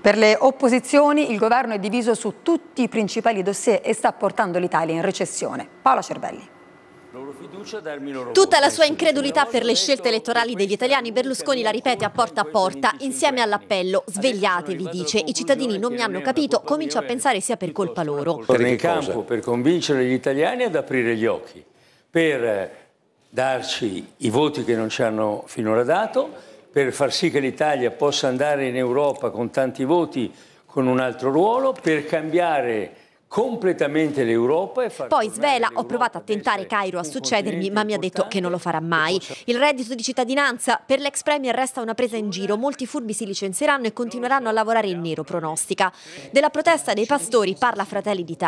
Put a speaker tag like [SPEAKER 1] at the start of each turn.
[SPEAKER 1] Per le opposizioni il governo è diviso su tutti i principali dossier e sta portando l'Italia in recessione. Paola Cervelli. Tutta la sua incredulità per le scelte elettorali degli italiani Berlusconi la ripete a porta a porta insieme all'appello svegliatevi dice i cittadini non mi hanno capito comincio a pensare sia per colpa loro. Torna in campo
[SPEAKER 2] per convincere gli italiani ad aprire gli occhi per darci i voti che non ci hanno finora dato per far sì che l'Italia possa andare in Europa con tanti voti, con un altro ruolo, per cambiare completamente l'Europa e far Poi
[SPEAKER 1] svela, ho provato a tentare Cairo a succedermi, ma mi ha detto che non lo farà mai. Ecco, Il reddito di cittadinanza per l'ex premier resta una presa in giro, molti furbi si licenzieranno e continueranno a lavorare in nero, pronostica. Della protesta dei pastori parla Fratelli d'Italia.